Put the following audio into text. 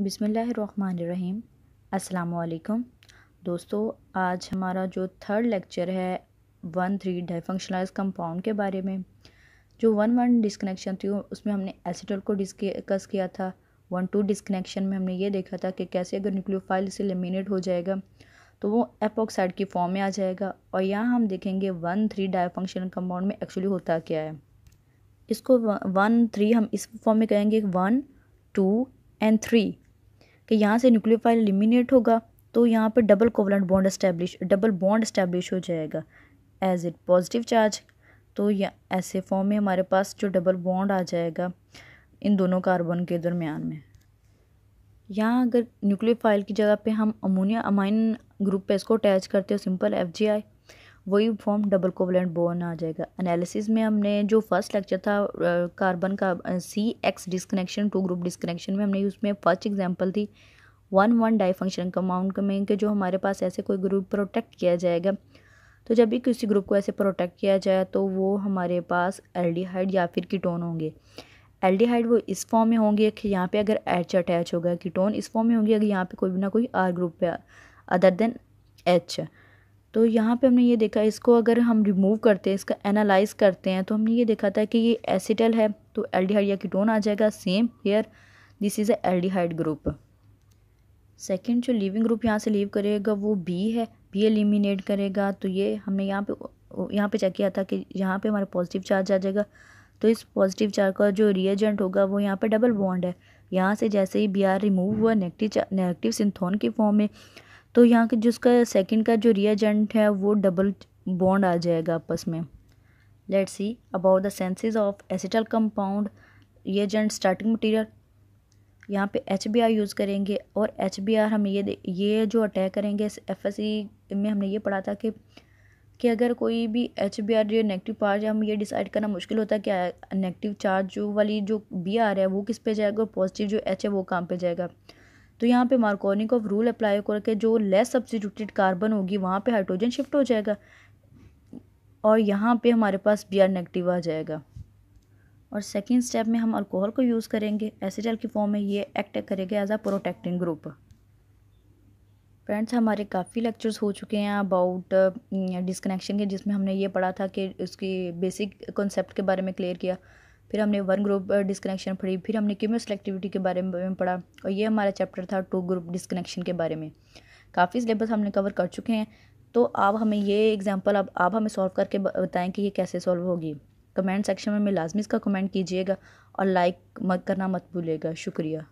बिसमीम् अल्लाम दोस्तों आज हमारा जो थर्ड लेक्चर है वन थ्री डाइफंक्शनलाइज कंपाउंड के बारे में जो वन वन डिस्कनेक्शन थी उसमें हमने एसिटोल को डिस्कस किया था वन टू डिसकनेक्शन में हमने ये देखा था कि कैसे अगर न्यूक्लियोफाइल से लेमिनेट हो जाएगा तो वो एपोक्साइड की फॉर्म में आ जाएगा और यहाँ हम देखेंगे वन थ्री डाइफंक्शनल कंपाउंड में एक्चुअली होता क्या है इसको वन थ्री हम इस फॉर्म में कहेंगे वन टू एंड थ्री कि यहाँ से न्यूक्लियोफाइल एलिमिनेट होगा तो यहाँ पर double covalent bond establish double bond establish हो जाएगा एज इट पॉजिटिव चार्ज तो या ऐसे फॉर्म में हमारे पास जो डबल बॉन्ड आ जाएगा इन दोनों कार्बन के दरमियान में यहाँ अगर न्यूक्लियोफाइल की जगह पे हम अमोनिया अमाइन ग्रुप पे इसको अटैच करते हो सिंपल एफ जी आई वही फॉर्म डबल कोवलेंट बोन आ जाएगा एनालिसिस में हमने जो फर्स्ट लेक्चर था कार्बन का C X disconnection two group disconnection में हमने उसमें फर्स्ट एग्जाम्पल थी one one di function compound में कि जो हमारे पास ऐसे कोई ग्रुप प्रोटेक्ट किया जाएगा तो जब भी किसी ग्रुप को ऐसे प्रोटेक्ट किया जाए तो वो हमारे पास एल या फिर कीटोन होंगे एल वो इस फॉर्म में होंगे कि यहाँ पे अगर एच अटैच होगा कीटोन इस फॉर्म में होंगे अगर यहाँ पे कोई ना कोई आर ग्रुप पे अदर देन एच तो यहाँ पे हमने ये देखा इसको अगर हम रिमूव करते हैं इसका एनालाइज करते हैं तो हमने ये देखा था कि ये एसिटल है तो एल्डिहाइड या कीटोन आ जाएगा same here this is the hyde group second जो लिविंग ग्रुप यहाँ से लीव करेगा वो बी है बी एलिमिनेट करेगा तो ये हमने यहाँ पे यहाँ पे चेक किया था कि यहाँ पे हमारा पॉजिटिव चार्ज आ जाएगा तो इस पॉजिटिव चार्ज का जो रिएजेंट होगा वो यहाँ पे डबल बॉन्ड है यहाँ से जैसे ही बी आर रिमूव हुआ नेगेटिव नेगेटिव सिंथोन की फॉर्म में तो यहाँ के जिसका सेकंड का जो रिएजेंट है वो डबल बॉन्ड आ जाएगा आपस में let see about the senses of acetal compound reagent starting material यहाँ पे एच बी आर यूज़ करेंगे और एच बी आर हम ये ये जो अटैक करेंगे एफ एस सी में हमने ये पढ़ा था कि कि अगर कोई भी एच बी आर जो नेगेटिव चार्ज हम ये डिसाइड करना मुश्किल होता है कि नेगेटिव चार्ज जो वाली जो बी आर है वो किस पे जाएगा और पॉजिटिव जो एच है वो कहाँ पे जाएगा तो यहाँ पे मार्कोनिक ऑफ रूल अप्लाई करके जो लेस सब्सिट्यूटेड कार्बन होगी वहाँ पे हाइड्रोजन शिफ्ट हो जाएगा और यहाँ पे हमारे पास बी आर नेगेटिव आ जाएगा और सेकेंड स्टेप में हम अल्कोहल को यूज़ करेंगे एसिडल की फॉर्म में ये एक्ट करेगा as a protecting group friends हमारे काफ़ी लेक्चर्स हो चुके हैं अबाउट डिसकनेक्शन के जिसमें हमने ये पढ़ा था कि उसकी बेसिक कॉन्सेप्ट के बारे में क्लियर किया फिर हमने वन ग्रुप डिस्कनेक्शन पढ़ी फिर हमने क्यूमियो सेलेक्टिविटी के बारे में पढ़ा और ये हमारा चैप्टर था टू ग्रुप डिस्कनेक्शन के बारे में काफ़ी सिलेबस हमने कवर कर चुके हैं तो आप हमें ये एग्जाम्पल अब आप हमें सॉल्व करके बताएं कि ये कैसे सॉल्व होगी कमेंट सेक्शन में लाजमी इसका कमेंट कीजिएगा और लाइक मत करना मत भूलिएगा शुक्रिया